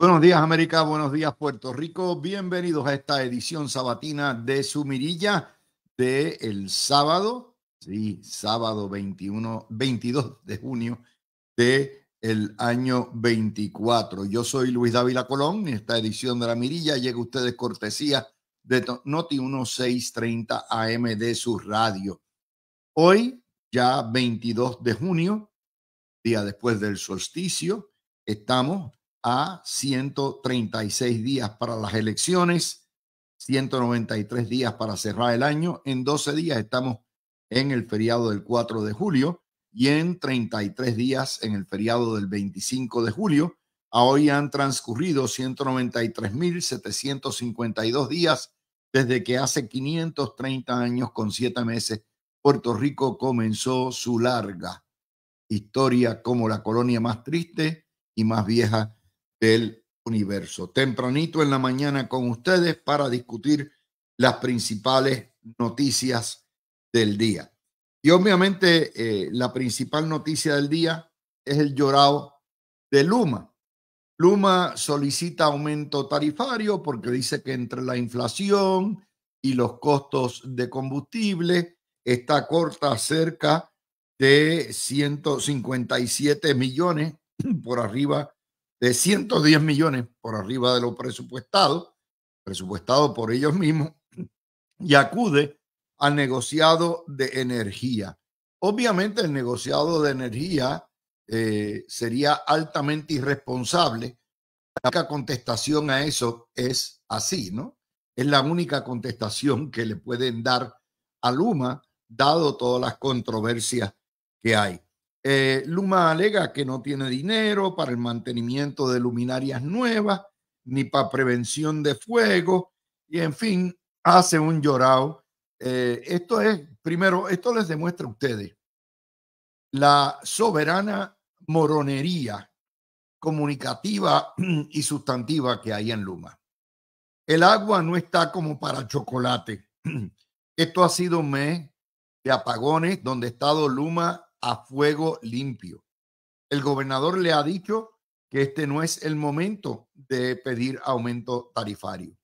Buenos días América, buenos días Puerto Rico, bienvenidos a esta edición sabatina de Sumirilla de el sábado, sí, sábado 21, 22 de junio de el año 24. Yo soy Luis Dávila Colón y esta edición de La Mirilla llega a ustedes cortesía de Noti 1630 AM de su radio. Hoy, ya 22 de junio, día después del solsticio, estamos a 136 días para las elecciones, 193 días para cerrar el año. En 12 días estamos en el feriado del 4 de julio y en 33 días en el feriado del 25 de julio. A hoy han transcurrido mil 193.752 días desde que hace 530 años con 7 meses Puerto Rico comenzó su larga historia como la colonia más triste y más vieja del universo. Tempranito en la mañana con ustedes para discutir las principales noticias del día. Y obviamente eh, la principal noticia del día es el llorado de Luma. Luma solicita aumento tarifario porque dice que entre la inflación y los costos de combustible está corta cerca de 157 millones por arriba de 110 millones por arriba de lo presupuestado, presupuestado por ellos mismos, y acude al negociado de energía. Obviamente el negociado de energía eh, sería altamente irresponsable. La única contestación a eso es así, ¿no? Es la única contestación que le pueden dar a Luma, dado todas las controversias que hay. Eh, Luma alega que no tiene dinero para el mantenimiento de luminarias nuevas, ni para prevención de fuego, y en fin, hace un llorado. Eh, esto es, primero, esto les demuestra a ustedes la soberana moronería comunicativa y sustantiva que hay en Luma. El agua no está como para chocolate. Esto ha sido un mes de apagones donde ha estado Luma a fuego limpio. El gobernador le ha dicho que este no es el momento de pedir aumento tarifario.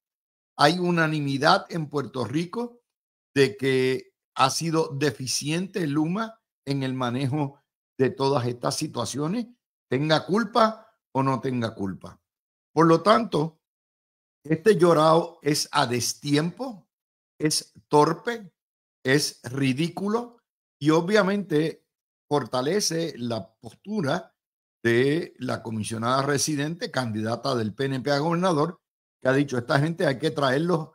Hay unanimidad en Puerto Rico de que ha sido deficiente Luma en el manejo de todas estas situaciones, tenga culpa o no tenga culpa. Por lo tanto, este llorado es a destiempo, es torpe, es ridículo y obviamente fortalece la postura de la comisionada residente, candidata del PNP a gobernador, que ha dicho, esta gente hay que traerlos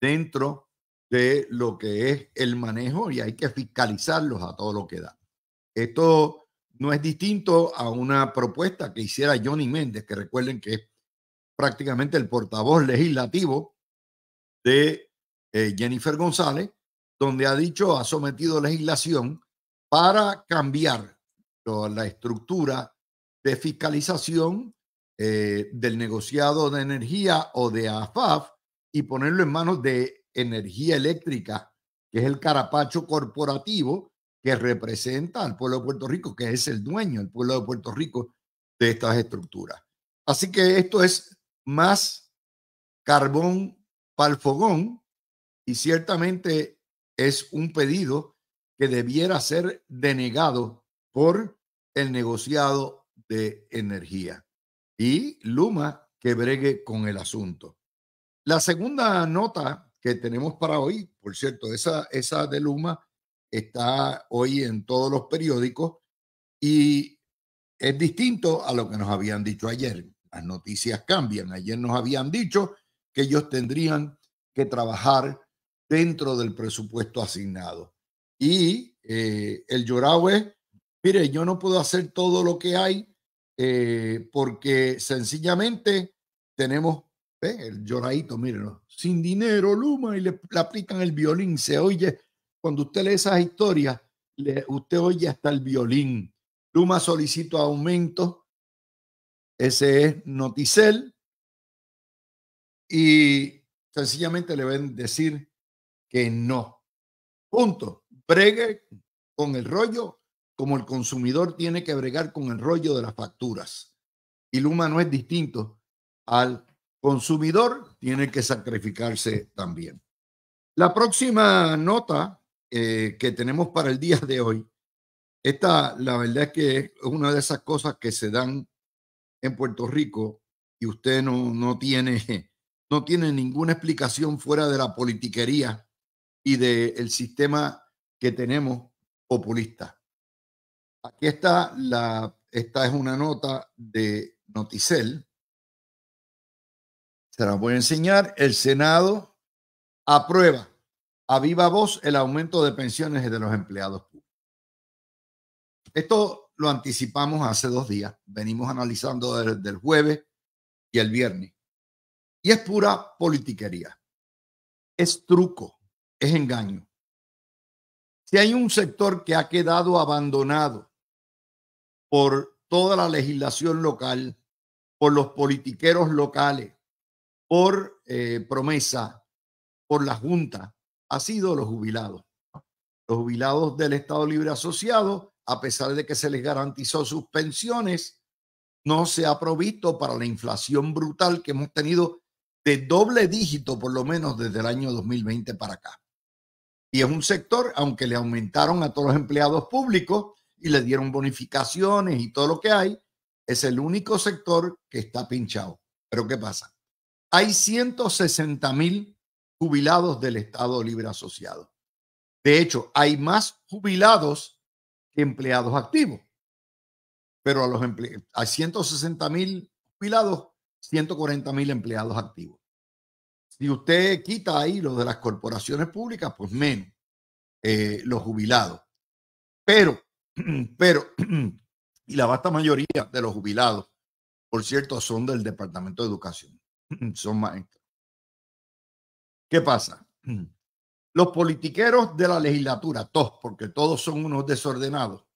dentro de lo que es el manejo y hay que fiscalizarlos a todo lo que da. Esto no es distinto a una propuesta que hiciera Johnny Méndez, que recuerden que es prácticamente el portavoz legislativo de eh, Jennifer González, donde ha dicho, ha sometido legislación para cambiar la estructura de fiscalización eh, del negociado de energía o de AFAF y ponerlo en manos de energía eléctrica, que es el carapacho corporativo que representa al pueblo de Puerto Rico, que es el dueño, el pueblo de Puerto Rico, de estas estructuras. Así que esto es más carbón para el fogón y ciertamente es un pedido que debiera ser denegado por el negociado de energía y Luma que bregue con el asunto. La segunda nota que tenemos para hoy, por cierto, esa, esa de Luma está hoy en todos los periódicos y es distinto a lo que nos habían dicho ayer. Las noticias cambian. Ayer nos habían dicho que ellos tendrían que trabajar dentro del presupuesto asignado. Y eh, el llorado es, mire, yo no puedo hacer todo lo que hay eh, porque sencillamente tenemos el lloradito, mírenlo, sin dinero, Luma, y le, aplican el violín. Se oye, cuando usted lee esas historias, le, usted oye hasta el violín. Luma solicito aumento. Ese es Noticel. Y sencillamente le ven decir que no. Punto bregue con el rollo como el consumidor tiene que bregar con el rollo de las facturas. Y Luma no es distinto al consumidor, tiene que sacrificarse también. La próxima nota eh, que tenemos para el día de hoy, esta la verdad es que es una de esas cosas que se dan en Puerto Rico y usted no, no, tiene, no tiene ninguna explicación fuera de la politiquería y del de sistema que tenemos populista Aquí está la, esta es una nota de Noticel. Se la voy a enseñar. El Senado aprueba a viva voz el aumento de pensiones de los empleados públicos. Esto lo anticipamos hace dos días. Venimos analizando desde el jueves y el viernes. Y es pura politiquería. Es truco, es engaño. Si hay un sector que ha quedado abandonado por toda la legislación local, por los politiqueros locales, por eh, promesa, por la Junta, ha sido los jubilados. Los jubilados del Estado Libre Asociado, a pesar de que se les garantizó sus pensiones, no se ha provisto para la inflación brutal que hemos tenido de doble dígito, por lo menos desde el año 2020 para acá. Y es un sector, aunque le aumentaron a todos los empleados públicos y le dieron bonificaciones y todo lo que hay, es el único sector que está pinchado. Pero ¿qué pasa? Hay 160 mil jubilados del Estado Libre Asociado. De hecho, hay más jubilados que empleados activos. Pero a los hay 160 mil jubilados, 140 mil empleados activos. Si usted quita ahí lo de las corporaciones públicas, pues menos eh, los jubilados. Pero, pero, y la vasta mayoría de los jubilados, por cierto, son del Departamento de Educación, son maestros. ¿Qué pasa? Los politiqueros de la legislatura, todos, porque todos son unos desordenados,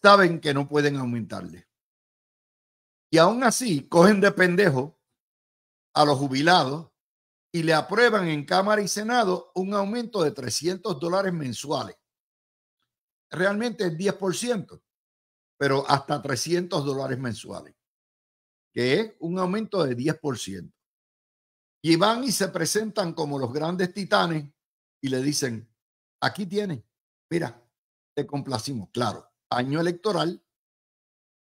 saben que no pueden aumentarle. Y aún así, cogen de pendejo a los jubilados y le aprueban en Cámara y Senado un aumento de 300 dólares mensuales. Realmente es 10%, pero hasta 300 dólares mensuales, que es un aumento de 10%. Y van y se presentan como los grandes titanes y le dicen, aquí tienen, mira, te complacimos. Claro, año electoral,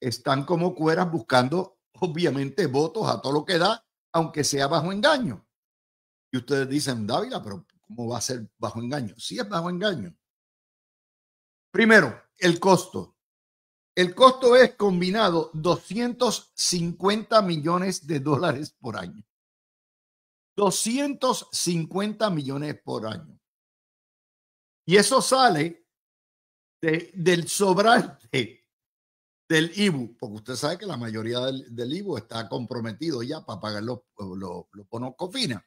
están como cueras buscando, obviamente, votos a todo lo que da, aunque sea bajo engaño. Y ustedes dicen, Dávila, pero ¿cómo va a ser bajo engaño? Sí es bajo engaño. Primero, el costo. El costo es combinado 250 millones de dólares por año. 250 millones por año. Y eso sale de, del sobrante del IBU, porque usted sabe que la mayoría del, del IBU está comprometido ya para pagar los, los, los bonos COFINA.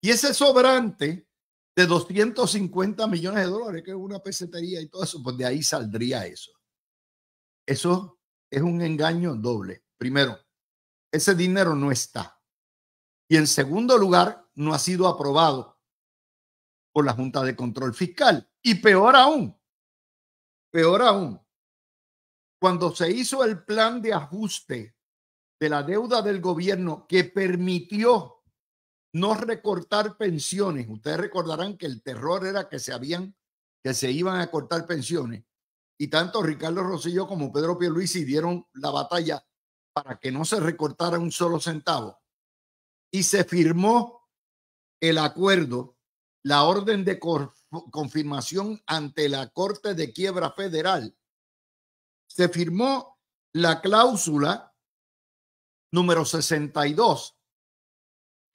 Y ese sobrante de 250 millones de dólares, que es una pesetería y todo eso, pues de ahí saldría eso. Eso es un engaño doble. Primero, ese dinero no está. Y en segundo lugar, no ha sido aprobado por la Junta de Control Fiscal. Y peor aún, peor aún, cuando se hizo el plan de ajuste de la deuda del gobierno que permitió no recortar pensiones. Ustedes recordarán que el terror era que se habían, que se iban a cortar pensiones. Y tanto Ricardo Rosillo como Pedro Pierluisi dieron la batalla para que no se recortara un solo centavo. Y se firmó el acuerdo, la orden de confirmación ante la Corte de Quiebra Federal. Se firmó la cláusula número 62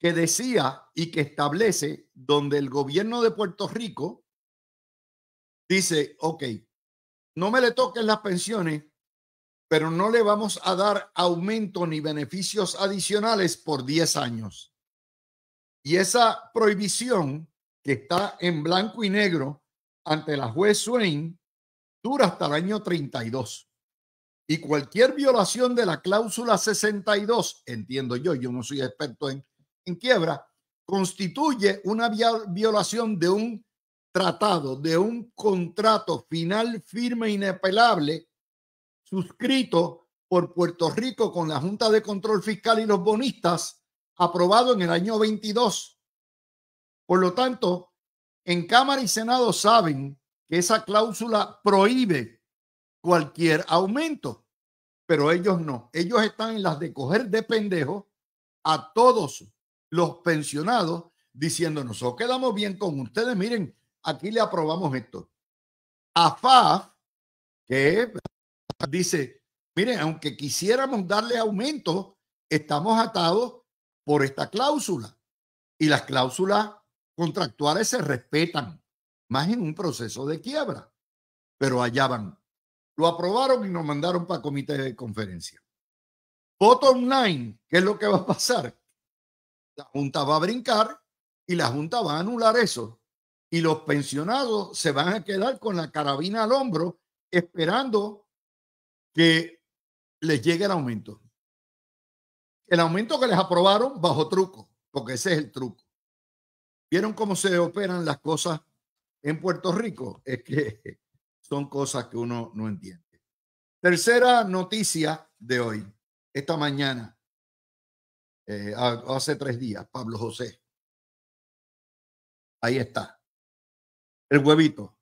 que decía y que establece donde el gobierno de Puerto Rico dice, ok, no me le toquen las pensiones, pero no le vamos a dar aumento ni beneficios adicionales por 10 años. Y esa prohibición que está en blanco y negro ante la juez Swain dura hasta el año 32. Y cualquier violación de la cláusula 62, entiendo yo, yo no soy experto en en quiebra constituye una violación de un tratado, de un contrato final, firme, e inapelable, suscrito por Puerto Rico con la Junta de Control Fiscal y los bonistas, aprobado en el año 22. Por lo tanto, en Cámara y Senado saben que esa cláusula prohíbe cualquier aumento, pero ellos no. Ellos están en las de coger de pendejo a todos los pensionados diciendo nosotros quedamos bien con ustedes, miren, aquí le aprobamos esto. A FAF, que dice, miren, aunque quisiéramos darle aumento, estamos atados por esta cláusula. Y las cláusulas contractuales se respetan, más en un proceso de quiebra. Pero allá van. Lo aprobaron y nos mandaron para comité de conferencia. Bottom line, ¿qué es lo que va a pasar? la Junta va a brincar y la Junta va a anular eso. Y los pensionados se van a quedar con la carabina al hombro esperando que les llegue el aumento. El aumento que les aprobaron bajo truco, porque ese es el truco. ¿Vieron cómo se operan las cosas en Puerto Rico? Es que son cosas que uno no entiende. Tercera noticia de hoy, esta mañana. Eh, hace tres días, Pablo José. Ahí está. El huevito.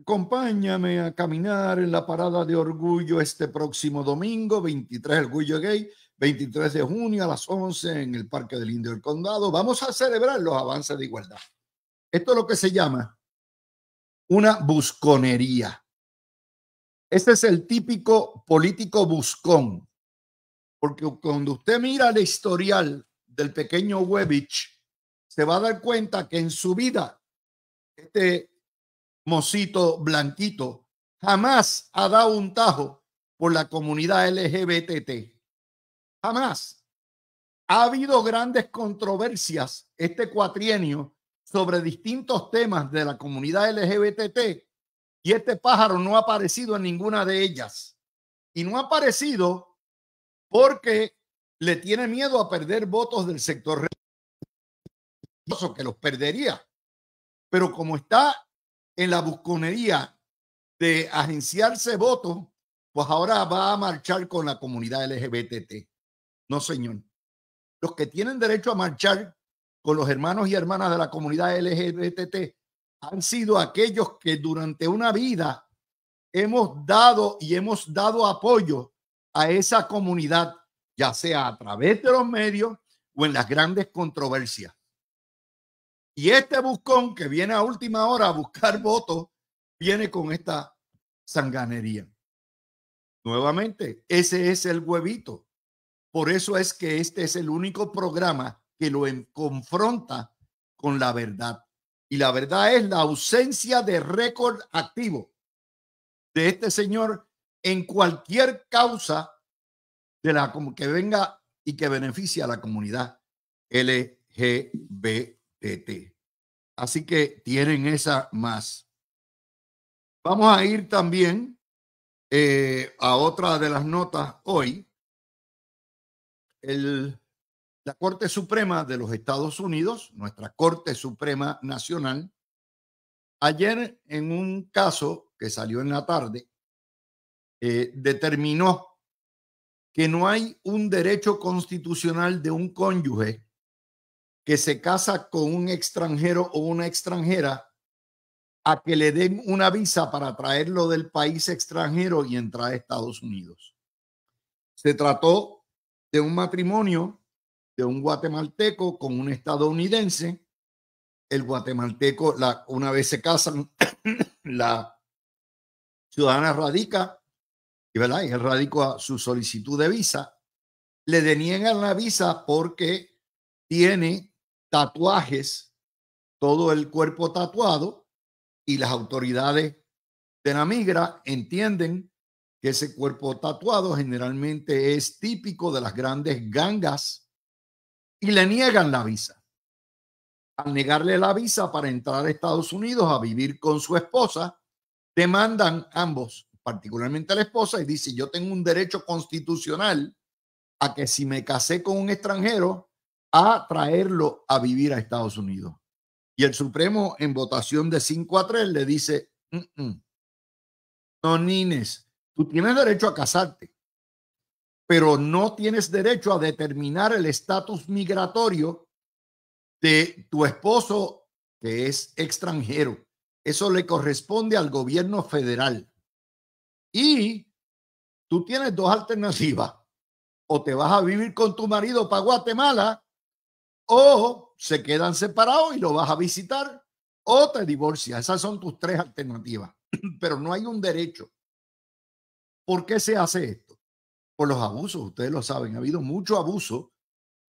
Acompáñame a caminar en la parada de orgullo este próximo domingo, 23 Orgullo Gay, 23 de junio a las 11 en el Parque del Indio del Condado. Vamos a celebrar los avances de igualdad. Esto es lo que se llama una busconería. Este es el típico político buscón porque cuando usted mira el historial del pequeño Webich, se va a dar cuenta que en su vida, este mocito blanquito jamás ha dado un tajo por la comunidad LGBT. Jamás. Ha habido grandes controversias este cuatrienio sobre distintos temas de la comunidad LGBT y este pájaro no ha aparecido en ninguna de ellas. Y no ha aparecido porque le tiene miedo a perder votos del sector religioso, que los perdería. Pero como está en la busconería de agenciarse votos, pues ahora va a marchar con la comunidad LGBT. No, señor. Los que tienen derecho a marchar con los hermanos y hermanas de la comunidad LGBT han sido aquellos que durante una vida hemos dado y hemos dado apoyo a esa comunidad, ya sea a través de los medios o en las grandes controversias. Y este buscón que viene a última hora a buscar votos, viene con esta sanganería. Nuevamente, ese es el huevito. Por eso es que este es el único programa que lo confronta con la verdad. Y la verdad es la ausencia de récord activo de este señor en cualquier causa de la, que venga y que beneficie a la comunidad LGBT. Así que tienen esa más. Vamos a ir también eh, a otra de las notas hoy. El, la Corte Suprema de los Estados Unidos, nuestra Corte Suprema Nacional, ayer en un caso que salió en la tarde, eh, determinó que no hay un derecho constitucional de un cónyuge que se casa con un extranjero o una extranjera a que le den una visa para traerlo del país extranjero y entrar a Estados Unidos. Se trató de un matrimonio de un guatemalteco con un estadounidense. El guatemalteco, una vez se casan, la ciudadana radica y, ¿verdad? y radico su solicitud de visa. Le deniegan la visa porque tiene tatuajes, todo el cuerpo tatuado, y las autoridades de la migra entienden que ese cuerpo tatuado generalmente es típico de las grandes gangas y le niegan la visa. Al negarle la visa para entrar a Estados Unidos a vivir con su esposa, demandan ambos particularmente a la esposa, y dice, yo tengo un derecho constitucional a que si me casé con un extranjero, a traerlo a vivir a Estados Unidos. Y el Supremo en votación de 5 a 3 le dice, tú tienes derecho a casarte, pero no tienes derecho a determinar el estatus migratorio de tu esposo que es extranjero. Eso le corresponde al gobierno federal. Y tú tienes dos alternativas. O te vas a vivir con tu marido para Guatemala, o se quedan separados y lo vas a visitar, o te divorcias. Esas son tus tres alternativas. Pero no hay un derecho. ¿Por qué se hace esto? Por los abusos, ustedes lo saben. Ha habido mucho abuso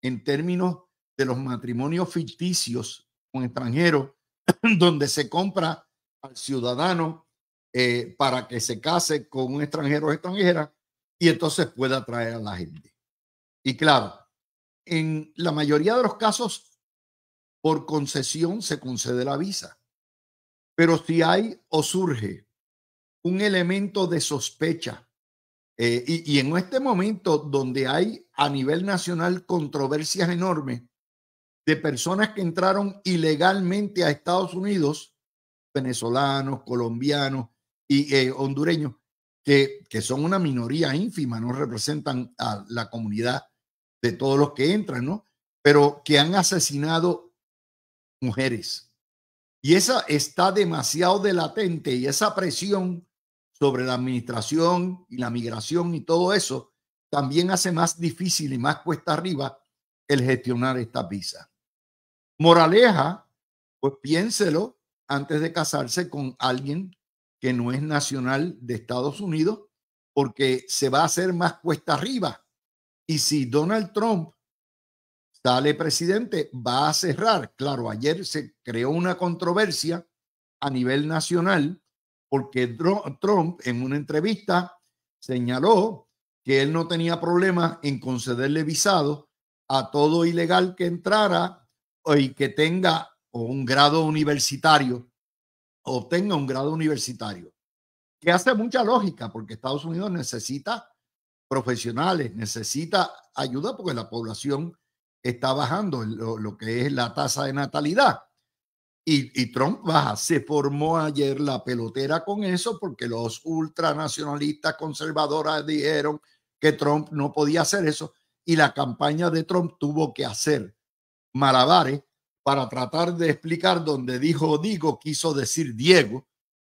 en términos de los matrimonios ficticios con extranjeros, donde se compra al ciudadano eh, para que se case con un extranjero o extranjera y entonces pueda traer a la gente. Y claro, en la mayoría de los casos, por concesión se concede la visa. Pero si hay o surge un elemento de sospecha, eh, y, y en este momento donde hay a nivel nacional controversias enormes de personas que entraron ilegalmente a Estados Unidos, venezolanos, colombianos, y eh, hondureños que, que, son una minoría ínfima, no representan a la comunidad de todos los que entran, ¿no? Pero que han asesinado mujeres. Y esa está demasiado de latente y esa presión sobre la administración y la migración y todo eso también hace más difícil y más cuesta arriba el gestionar esta visa. Moraleja, pues piénselo antes de casarse con alguien que no es nacional de Estados Unidos, porque se va a hacer más cuesta arriba. Y si Donald Trump sale presidente, va a cerrar. Claro, ayer se creó una controversia a nivel nacional porque Trump en una entrevista señaló que él no tenía problema en concederle visado a todo ilegal que entrara eh, y que tenga un grado universitario obtenga un grado universitario, que hace mucha lógica porque Estados Unidos necesita profesionales, necesita ayuda porque la población está bajando lo, que es la tasa de natalidad. Y, y, Trump baja. Se formó ayer la pelotera con eso porque los ultranacionalistas conservadores dijeron que Trump no podía hacer eso y la campaña de Trump tuvo que hacer malabares para tratar de explicar dónde dijo digo, quiso decir Diego,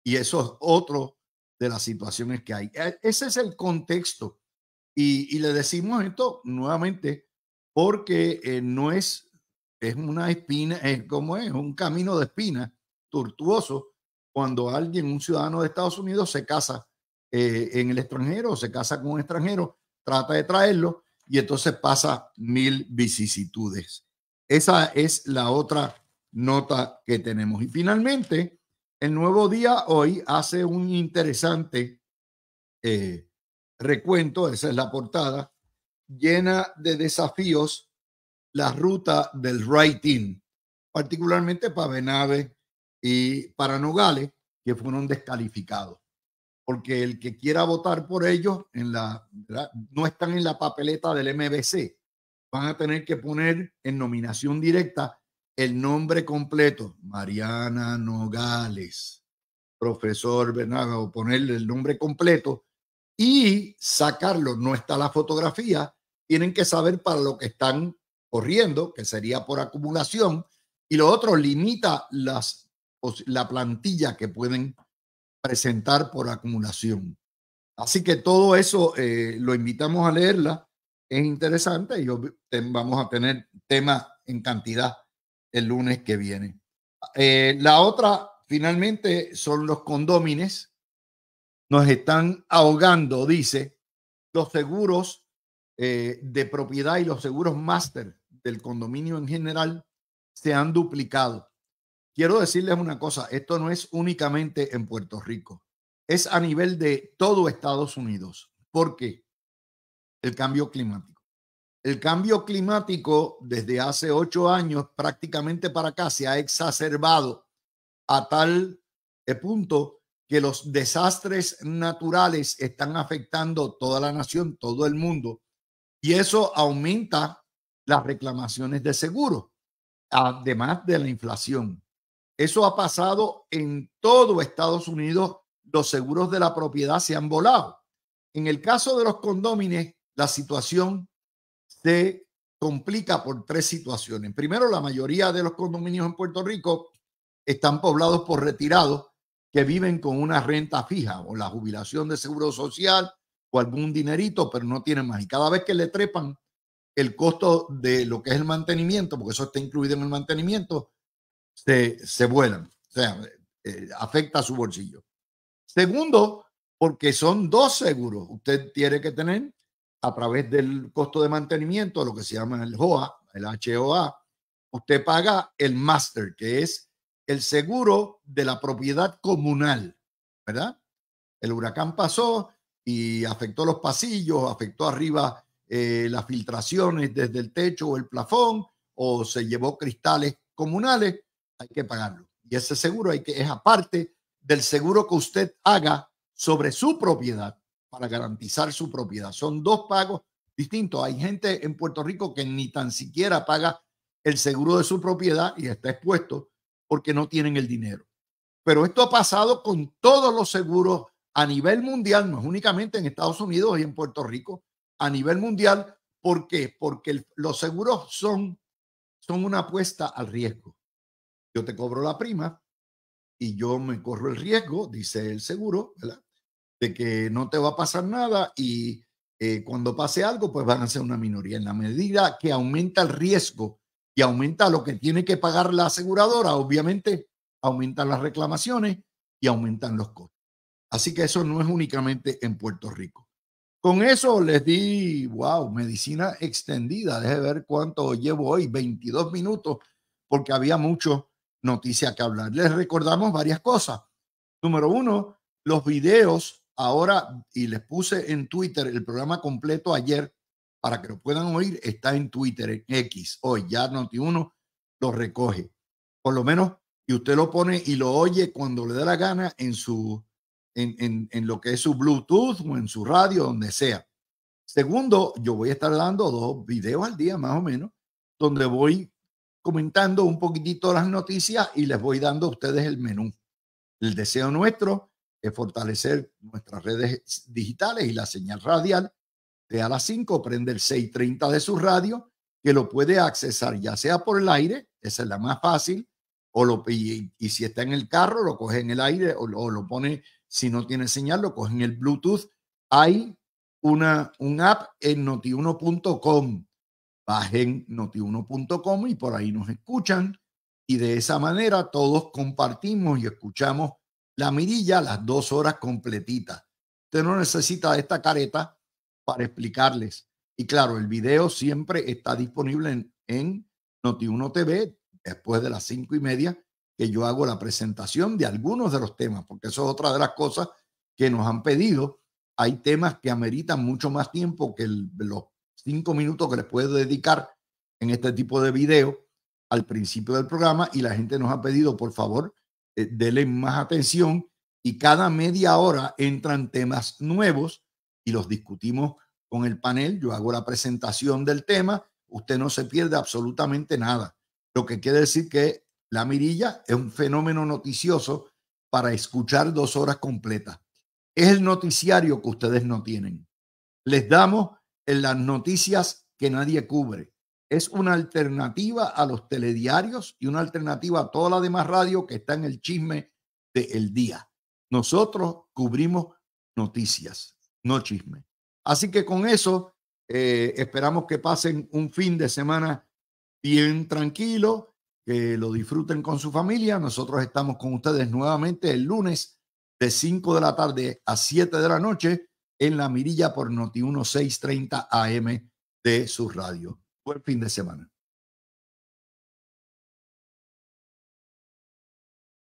y eso es otro de las situaciones que hay. E, ese es el contexto. Y, le decimos esto nuevamente porque eh, no es, es una espina, es como es, un camino de espina, tortuoso cuando alguien, un ciudadano de Estados Unidos, se casa eh, en el extranjero, o se casa con un extranjero, trata de traerlo y entonces pasa mil vicisitudes. Esa es la otra nota que tenemos. Y finalmente, el nuevo día hoy hace un interesante eh, recuento, esa es la portada, llena de desafíos la ruta del writing, particularmente para Benave y para Nogales, que fueron descalificados. Porque el que quiera votar por ellos en la, no están en la papeleta del MBC van a tener que poner en nominación directa el nombre completo, Mariana Nogales, profesor Bernardo, o ponerle el nombre completo y sacarlo. No está la fotografía, tienen que saber para lo que están corriendo, que sería por acumulación, y lo otro limita las, la plantilla que pueden presentar por acumulación. Así que todo eso eh, lo invitamos a leerla es interesante. y vamos a tener tema en cantidad el lunes que viene. Eh, la otra, finalmente, son los condómines. Nos están ahogando, dice, los seguros eh, de propiedad y los seguros máster del condominio en general se han duplicado. Quiero decirles una cosa, esto no es únicamente en Puerto Rico, es a nivel de todo Estados Unidos. ¿Por qué? el cambio climático. El cambio climático desde hace ocho años prácticamente para acá se ha exacerbado a tal eh, punto que los desastres naturales están afectando toda la nación, todo el mundo, y eso aumenta las reclamaciones de seguro, además de la inflación. Eso ha pasado en todo Estados Unidos, los seguros de la propiedad se han volado. En el caso de los condóminos, la situación se complica por tres situaciones. Primero, la mayoría de los condominios en Puerto Rico están poblados por retirados que viven con una renta fija o la jubilación de seguro social o algún dinerito, pero no tienen más. Y cada vez que le trepan el costo de lo que es el mantenimiento, porque eso está incluido en el mantenimiento, se, se vuelan. O sea, eh, afecta a su bolsillo. Segundo, porque son dos seguros. Usted tiene que tener a través del costo de mantenimiento, lo que se llama el HOA, el HOA, usted paga el master, que es el seguro de la propiedad comunal, ¿verdad? El huracán pasó y afectó los pasillos, afectó arriba eh, las filtraciones desde el techo o el plafón, o se llevó cristales comunales, hay que pagarlo. Y ese seguro hay que, es aparte del seguro que usted haga sobre su propiedad para garantizar su propiedad. Son dos pagos distintos. Hay gente en Puerto Rico que ni tan siquiera paga el seguro de su propiedad y está expuesto porque no tienen el dinero. Pero esto ha pasado con todos los seguros a nivel mundial, no es únicamente en Estados Unidos y en Puerto Rico, a nivel mundial. ¿Por qué? Porque los seguros son, son una apuesta al riesgo. Yo te cobro la prima y yo me corro el riesgo, dice el seguro, ¿verdad? de que no te va a pasar nada y eh, cuando pase algo, pues van a ser una minoría. En la medida que aumenta el riesgo y aumenta lo que tiene que pagar la aseguradora, obviamente aumentan las reclamaciones y aumentan los costos. Así que eso no es únicamente en Puerto Rico. Con eso les di, wow, medicina extendida. Deje ver cuánto llevo hoy, 22 minutos, porque había mucho noticia que hablar. Les recordamos varias cosas. Número uno, los videos Ahora, y les puse en Twitter el programa completo ayer para que lo puedan oír, está en Twitter, en X. Hoy ya noti Uno lo recoge. Por lo menos, y usted lo pone y lo oye cuando le da la gana en su, en, en lo que es su Bluetooth o en su radio, donde sea. Segundo, yo voy a estar dando dos videos al día, más o menos, donde voy comentando un poquitito las noticias y les voy dando a ustedes el menú. El deseo nuestro fortalecer nuestras redes digitales y la señal radial de a las 5 prende el 630 de su radio, que lo puede accesar ya sea por el aire, esa es la más fácil, o lo, y, si está en el carro, lo coge en el aire o, lo pone, si no tiene señal, lo coge en el Bluetooth. Hay una un app en notiuno.com. Bajen notiuno.com y por ahí nos escuchan. Y de esa manera todos compartimos y escuchamos la mirilla las dos horas completitas. Usted no necesita esta careta para explicarles. Y claro, el video siempre está disponible en, en TV después de las cinco y media que yo hago la presentación de algunos de los temas, porque eso es otra de las cosas que nos han pedido. Hay temas que ameritan mucho más tiempo que los cinco minutos que les puedo dedicar en este tipo de video al principio del programa y la gente nos ha pedido, por favor, eh, denle más atención y cada media hora entran temas nuevos y los discutimos con el panel. Yo hago la presentación del tema, usted no se pierde absolutamente nada. Lo que quiere decir que la mirilla es un fenómeno noticioso para escuchar dos horas completas. Es el noticiario que ustedes no tienen. Les damos en las noticias que nadie cubre es una alternativa a los telediarios y una alternativa a toda la demás radio que está en el chisme del día. Nosotros cubrimos noticias, no chisme. Así que con eso eh, esperamos que pasen un fin de semana bien tranquilo, que lo disfruten con su familia. Nosotros estamos con ustedes nuevamente el lunes de 5 de la tarde a 7 de la noche en la mirilla por Noti 1630 AM de su radio. Buen fin de semana.